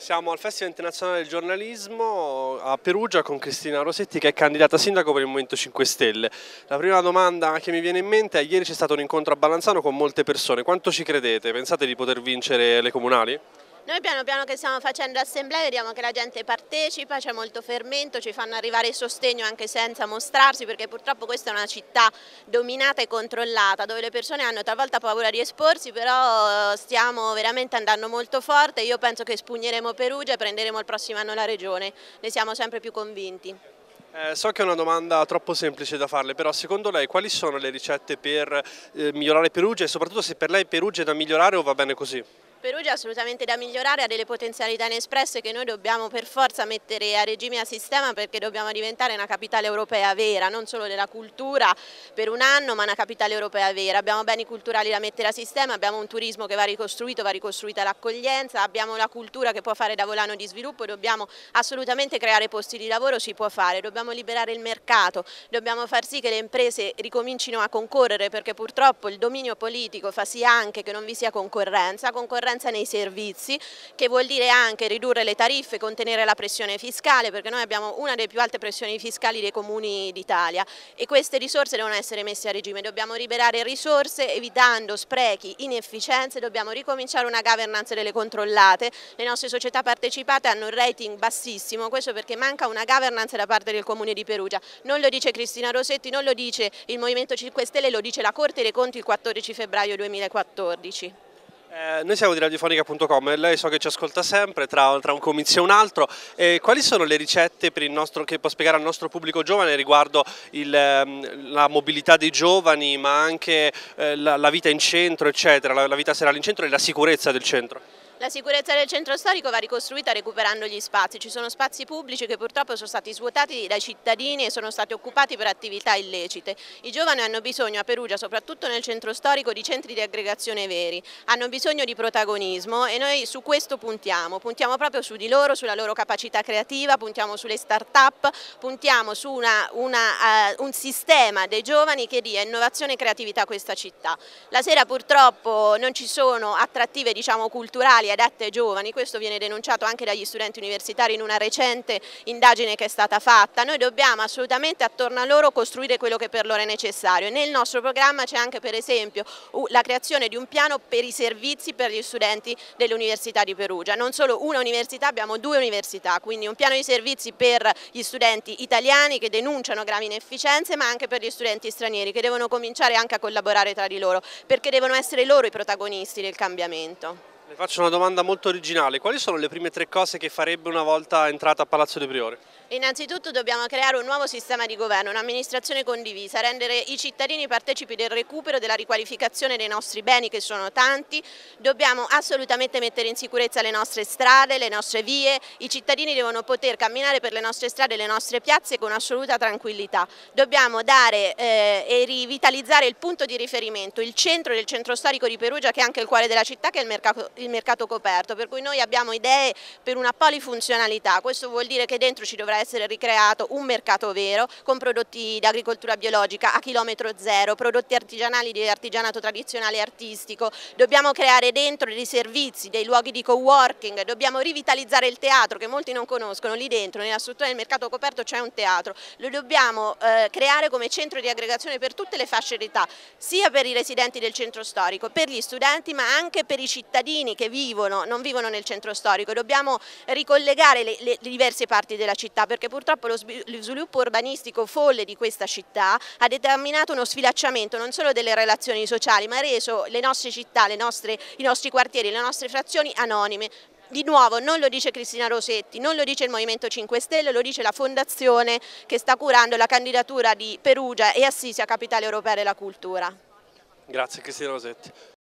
Siamo al Festival Internazionale del Giornalismo a Perugia con Cristina Rosetti che è candidata sindaco per il Movimento 5 Stelle. La prima domanda che mi viene in mente è ieri c'è stato un incontro a Balanzano con molte persone, quanto ci credete? Pensate di poter vincere le comunali? Noi piano piano che stiamo facendo assemblea vediamo che la gente partecipa, c'è molto fermento, ci fanno arrivare il sostegno anche senza mostrarsi perché purtroppo questa è una città dominata e controllata dove le persone hanno talvolta paura di esporsi però eh, stiamo veramente andando molto forte, io penso che spugneremo Perugia e prenderemo il prossimo anno la regione, ne siamo sempre più convinti. Eh, so che è una domanda troppo semplice da farle, però secondo lei quali sono le ricette per eh, migliorare Perugia e soprattutto se per lei Perugia è da migliorare o va bene così? Perugia è assolutamente da migliorare, ha delle potenzialità inespresse che noi dobbiamo per forza mettere a regime e a sistema perché dobbiamo diventare una capitale europea vera, non solo della cultura per un anno ma una capitale europea vera, abbiamo beni culturali da mettere a sistema, abbiamo un turismo che va ricostruito, va ricostruita l'accoglienza, abbiamo la cultura che può fare da volano di sviluppo, dobbiamo assolutamente creare posti di lavoro, si può fare, dobbiamo liberare il mercato, dobbiamo far sì che le imprese ricomincino a concorrere perché purtroppo il dominio politico fa sì anche che non vi sia concorrenza, concorrenza trasparenza nei servizi, che vuol dire anche ridurre le tariffe, contenere la pressione fiscale, perché noi abbiamo una delle più alte pressioni fiscali dei comuni d'Italia e queste risorse devono essere messe a regime, dobbiamo liberare risorse evitando sprechi, inefficienze, dobbiamo ricominciare una governance delle controllate, le nostre società partecipate hanno un rating bassissimo, questo perché manca una governance da parte del comune di Perugia, non lo dice Cristina Rosetti, non lo dice il Movimento 5 Stelle, lo dice la Corte dei Conti il 14 febbraio 2014. Eh, noi siamo di radiofonica.com e lei so che ci ascolta sempre tra, tra un comizio e un altro. Eh, quali sono le ricette nostro, che può spiegare al nostro pubblico giovane riguardo il, ehm, la mobilità dei giovani ma anche eh, la, la, vita in centro eccetera, la, la vita serale in centro e la sicurezza del centro? La sicurezza del centro storico va ricostruita recuperando gli spazi, ci sono spazi pubblici che purtroppo sono stati svuotati dai cittadini e sono stati occupati per attività illecite. I giovani hanno bisogno a Perugia, soprattutto nel centro storico, di centri di aggregazione veri, hanno bisogno di protagonismo e noi su questo puntiamo, puntiamo proprio su di loro, sulla loro capacità creativa, puntiamo sulle start-up, puntiamo su una, una, uh, un sistema dei giovani che dia innovazione e creatività a questa città. La sera purtroppo non ci sono attrattive diciamo, culturali universitarie adatte ai giovani, questo viene denunciato anche dagli studenti universitari in una recente indagine che è stata fatta, noi dobbiamo assolutamente attorno a loro costruire quello che per loro è necessario. Nel nostro programma c'è anche per esempio la creazione di un piano per i servizi per gli studenti dell'Università di Perugia, non solo una università, abbiamo due università, quindi un piano di servizi per gli studenti italiani che denunciano gravi inefficienze ma anche per gli studenti stranieri che devono cominciare anche a collaborare tra di loro perché devono essere loro i protagonisti del cambiamento. Le faccio una domanda molto originale, quali sono le prime tre cose che farebbe una volta entrata a Palazzo dei Priore? Innanzitutto dobbiamo creare un nuovo sistema di governo, un'amministrazione condivisa, rendere i cittadini partecipi del recupero, della riqualificazione dei nostri beni che sono tanti, dobbiamo assolutamente mettere in sicurezza le nostre strade, le nostre vie, i cittadini devono poter camminare per le nostre strade e le nostre piazze con assoluta tranquillità, dobbiamo dare eh, e rivitalizzare il punto di riferimento, il centro del centro storico di Perugia che è anche il cuore della città che è il mercato il mercato coperto, per cui noi abbiamo idee per una polifunzionalità, questo vuol dire che dentro ci dovrà essere ricreato un mercato vero con prodotti di agricoltura biologica a chilometro zero, prodotti artigianali di artigianato tradizionale e artistico, dobbiamo creare dentro dei servizi, dei luoghi di co-working, dobbiamo rivitalizzare il teatro che molti non conoscono, lì dentro nella struttura del mercato coperto c'è un teatro, lo dobbiamo eh, creare come centro di aggregazione per tutte le fasce d'età, sia per i residenti del centro storico, per gli studenti ma anche per i cittadini cittadini che vivono, non vivono nel centro storico, dobbiamo ricollegare le, le diverse parti della città perché purtroppo lo sviluppo urbanistico folle di questa città ha determinato uno sfilacciamento non solo delle relazioni sociali ma ha reso le nostre città, le nostre, i nostri quartieri, le nostre frazioni anonime, di nuovo non lo dice Cristina Rosetti, non lo dice il Movimento 5 Stelle, lo dice la Fondazione che sta curando la candidatura di Perugia e Assisi a Capitale Europea della Cultura. Grazie Cristina Rosetti.